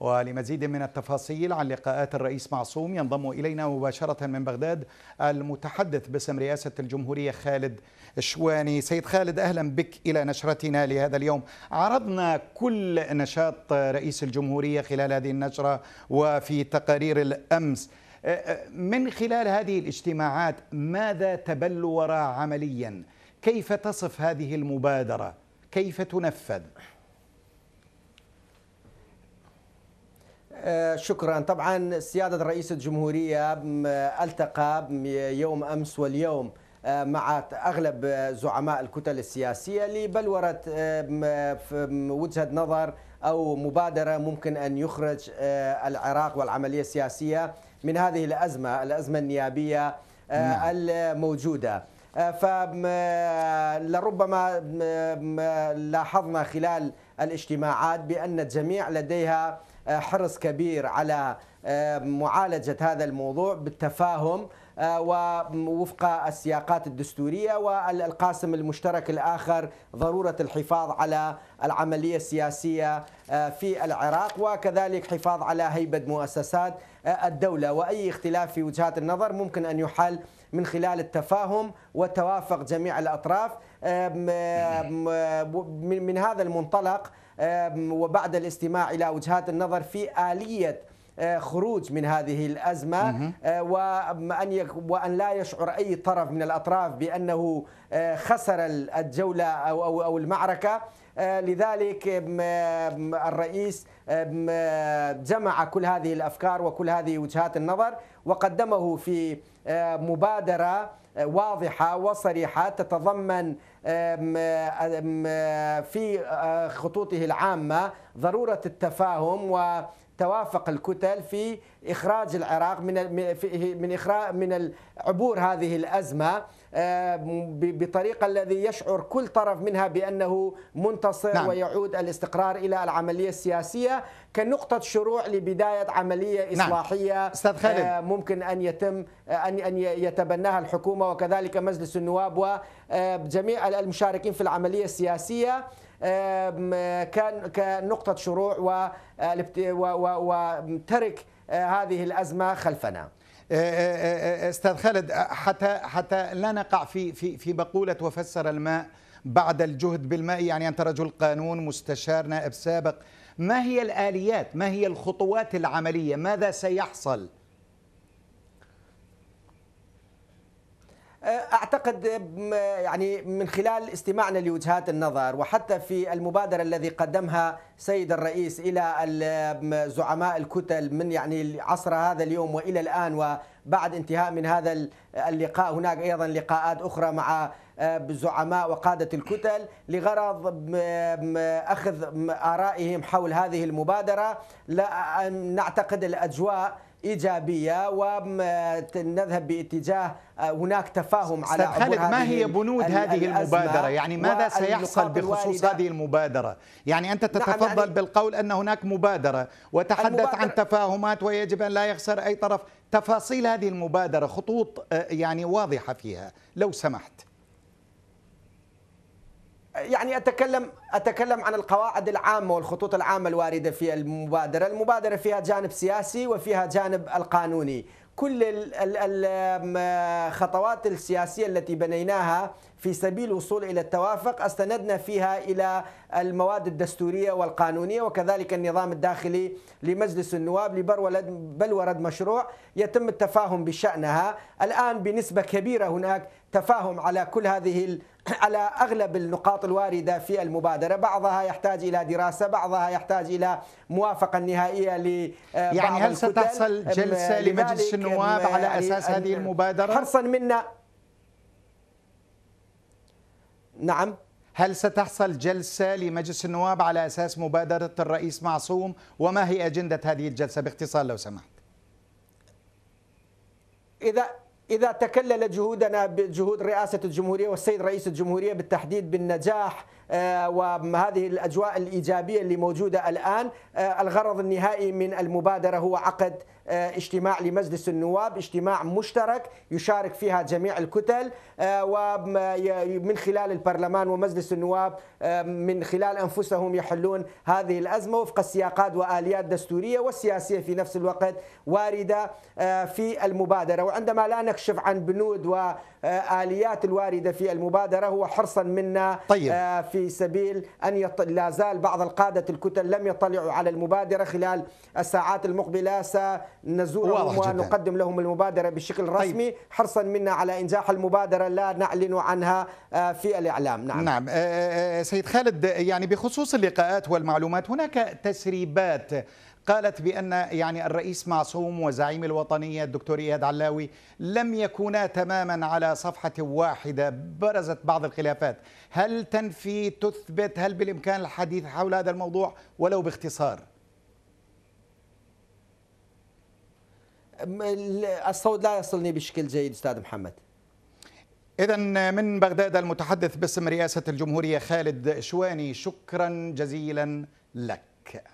ولمزيد من التفاصيل عن لقاءات الرئيس معصوم ينضم إلينا مباشرة من بغداد المتحدث باسم رئاسة الجمهورية خالد الشواني سيد خالد أهلا بك إلى نشرتنا لهذا اليوم عرضنا كل نشاط رئيس الجمهورية خلال هذه النشرة وفي تقارير الأمس من خلال هذه الاجتماعات ماذا تبلور عمليا كيف تصف هذه المبادرة كيف تنفذ آه، شكرا طبعا سيادة رئيس الجمهورية التقى يوم أمس واليوم آه، مع أغلب زعماء الكتل السياسية لبلورة آه، وجهة نظر أو مبادرة ممكن أن يخرج العراق والعملية السياسية من هذه الأزمة الأزمة النيابية نعم. الموجودة فلربما لاحظنا خلال الاجتماعات بأن الجميع لديها آه، حرص كبير على آه، معالجة هذا الموضوع بالتفاهم آه، ووفق السياقات الدستورية والقاسم المشترك الآخر ضرورة الحفاظ على العملية السياسية في العراق وكذلك حفاظ على هيبة مؤسسات الدولة وأي اختلاف في وجهات النظر ممكن أن يحل من خلال التفاهم وتوافق جميع الأطراف من هذا المنطلق وبعد الاستماع إلى وجهات النظر في آلية خروج من هذه الأزمة وأن وأن لا يشعر أي طرف من الأطراف بأنه خسر الجولة أو أو المعركة لذلك الرئيس جمع كل هذه الأفكار وكل هذه وجهات النظر وقدمه في مبادرة واضحه وصريحه تتضمن في آه، خطوطه العامه ضروره التفاهم وتوافق الكتل في اخراج العراق من من اخراج من عبور هذه الازمه آه، بطريقه الذي يشعر كل طرف منها بانه منتصر نعم. ويعود الاستقرار الى العمليه السياسيه كنقطه شروع لبدايه عمليه نعم. اصلاحيه نعم. استاذ خالد آه، ممكن ان يتم آه، ان ان يتبناها الحكومه وكذلك مجلس النواب وجميع المشاركين في العمليه السياسيه كان كنقطه شروع وترك آه، هذه الازمه خلفنا آه، آه، استاذ خالد حتى حتى لا نقع في في في مقوله وفسر الماء بعد الجهد بالماء يعني انت رجل قانون مستشار نائب سابق ما هي الاليات ما هي الخطوات العمليه ماذا سيحصل أه، اعتقد يعني من خلال استماعنا لوجهات النظر وحتى في المبادره الذي قدمها سيد الرئيس الى زعماء الكتل من يعني عصر هذا اليوم والى الان وبعد انتهاء من هذا اللقاء هناك ايضا لقاءات اخرى مع أه، زعماء وقاده الكتل لغرض اخذ ارائهم حول هذه المبادره لا نعتقد الاجواء ايجابيه ونذهب باتجاه آه، هناك تفاهم على خالد ما هي بنود هذه المبادره يعني ماذا سيحصل بخصوص هذه المبادره يعني انت نعم، تتفضل نعم بالقول ان هناك مبادره وتحدث عن تفاهمات ويجب ان لا يخسر اي طرف تفاصيل هذه المبادره خطوط آه، يعني واضحه فيها لو سمحت يعني اتكلم اتكلم عن القواعد العامه والخطوط العامه الوارده في المبادره، المبادره فيها جانب سياسي وفيها جانب القانوني، كل الخطوات السياسية التي بنيناها في سبيل الوصول إلى التوافق استندنا فيها إلى المواد الدستورية والقانونية وكذلك النظام الداخلي لمجلس النواب بل ورد مشروع يتم التفاهم بشأنها الآن بنسبة كبيرة هناك تفاهم على كل هذه على اغلب النقاط الوارده في المبادره، بعضها يحتاج الى دراسه، بعضها يحتاج الى موافقه نهائيه ل آه، يعني هل ستحصل جلسه لمجلس النواب النواب على أساس هذه المبادرة حرصا منا نعم هل ستحصل جلسة لمجلس النواب على أساس مبادرة الرئيس معصوم وما هي أجندة هذه الجلسة باختصار لو سمحت إذا إذا تكللت جهودنا بجهود رئاسة الجمهورية والسيد رئيس الجمهورية بالتحديد بالنجاح آه، وهذه الأجواء الإيجابية اللي موجودة الآن آه، الغرض النهائي من المبادرة هو عقد آه، اجتماع لمجلس النواب اجتماع مشترك يشارك فيها جميع الكتل ومن خلال البرلمان ومجلس النواب من خلال أنفسهم يحلون هذه الأزمة وفق السياقات وآليات دستورية والسياسية في نفس الوقت واردة في المبادرة وعندما لا نكشف عن بنود وآليات الواردة في المبادرة هو حرصا منا طيب. في في سبيل أن يط... لا زال بعض القادة الكتل لم يطلعوا على المبادرة خلال الساعات المقبلة سنزورهم ونقدم لهم المبادرة بشكل طيب. رسمي طيب. حرصا منا على إنجاح المبادرة لا نعلن عنها آه، في الإعلام نعم, نعم. آه، آه، سيد خالد يعني بخصوص اللقاءات والمعلومات هناك تسريبات قالت بأن يعني الرئيس معصوم وزعيم الوطنية الدكتور إياد علاوي لم يكونا تماما على صفحة واحدة برزت بعض الخلافات هل تنفي تثبت هل بالإمكان الحديث حول هذا الموضوع ولو باختصار الصوت لا يصلني بشكل جيد أستاذ محمد إذا من بغداد المتحدث باسم رئاسة الجمهورية خالد شواني شكرا جزيلا لك